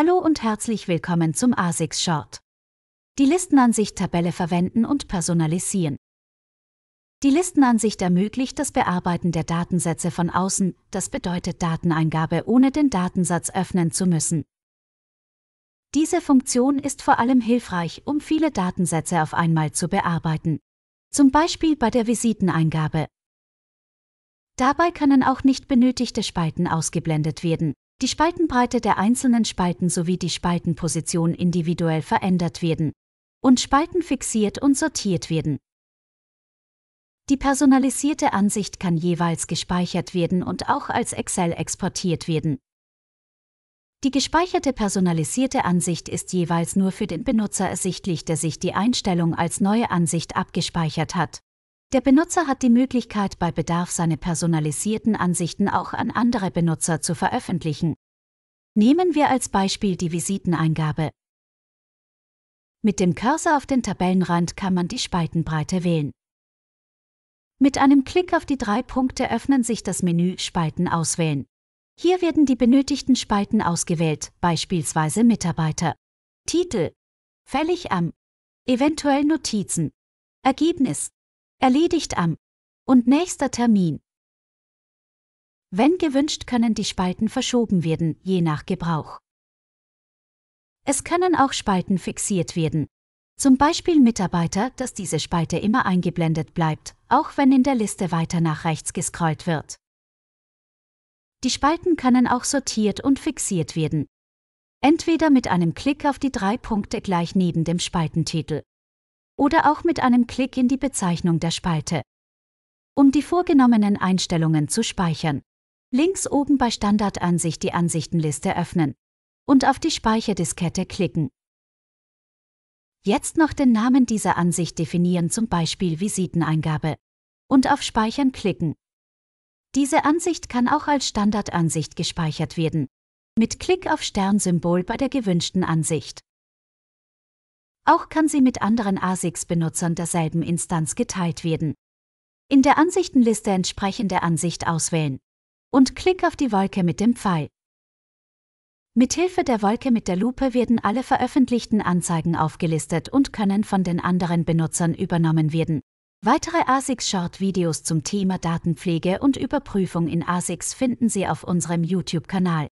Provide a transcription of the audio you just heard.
Hallo und herzlich willkommen zum ASICS Short. Die Listenansicht Tabelle verwenden und personalisieren. Die Listenansicht ermöglicht das Bearbeiten der Datensätze von außen, das bedeutet Dateneingabe ohne den Datensatz öffnen zu müssen. Diese Funktion ist vor allem hilfreich, um viele Datensätze auf einmal zu bearbeiten. Zum Beispiel bei der Visiteneingabe. Dabei können auch nicht benötigte Spalten ausgeblendet werden die Spaltenbreite der einzelnen Spalten sowie die Spaltenposition individuell verändert werden und Spalten fixiert und sortiert werden. Die personalisierte Ansicht kann jeweils gespeichert werden und auch als Excel exportiert werden. Die gespeicherte personalisierte Ansicht ist jeweils nur für den Benutzer ersichtlich, der sich die Einstellung als neue Ansicht abgespeichert hat. Der Benutzer hat die Möglichkeit, bei Bedarf seine personalisierten Ansichten auch an andere Benutzer zu veröffentlichen. Nehmen wir als Beispiel die Visiteneingabe. Mit dem Cursor auf den Tabellenrand kann man die Spaltenbreite wählen. Mit einem Klick auf die drei Punkte öffnen sich das Menü Spalten auswählen. Hier werden die benötigten Spalten ausgewählt, beispielsweise Mitarbeiter, Titel, fällig am, eventuell Notizen, Ergebnis, Erledigt am und nächster Termin. Wenn gewünscht, können die Spalten verschoben werden, je nach Gebrauch. Es können auch Spalten fixiert werden. Zum Beispiel Mitarbeiter, dass diese Spalte immer eingeblendet bleibt, auch wenn in der Liste weiter nach rechts gescrollt wird. Die Spalten können auch sortiert und fixiert werden. Entweder mit einem Klick auf die drei Punkte gleich neben dem Spaltentitel oder auch mit einem Klick in die Bezeichnung der Spalte. Um die vorgenommenen Einstellungen zu speichern, links oben bei Standardansicht die Ansichtenliste öffnen und auf die Speicherdiskette klicken. Jetzt noch den Namen dieser Ansicht definieren, zum Beispiel Visiteneingabe, und auf Speichern klicken. Diese Ansicht kann auch als Standardansicht gespeichert werden, mit Klick auf Sternsymbol bei der gewünschten Ansicht. Auch kann sie mit anderen ASICS-Benutzern derselben Instanz geteilt werden. In der Ansichtenliste entsprechende Ansicht auswählen und klick auf die Wolke mit dem Pfeil. Mithilfe der Wolke mit der Lupe werden alle veröffentlichten Anzeigen aufgelistet und können von den anderen Benutzern übernommen werden. Weitere ASICS Short Videos zum Thema Datenpflege und Überprüfung in ASICS finden Sie auf unserem YouTube-Kanal.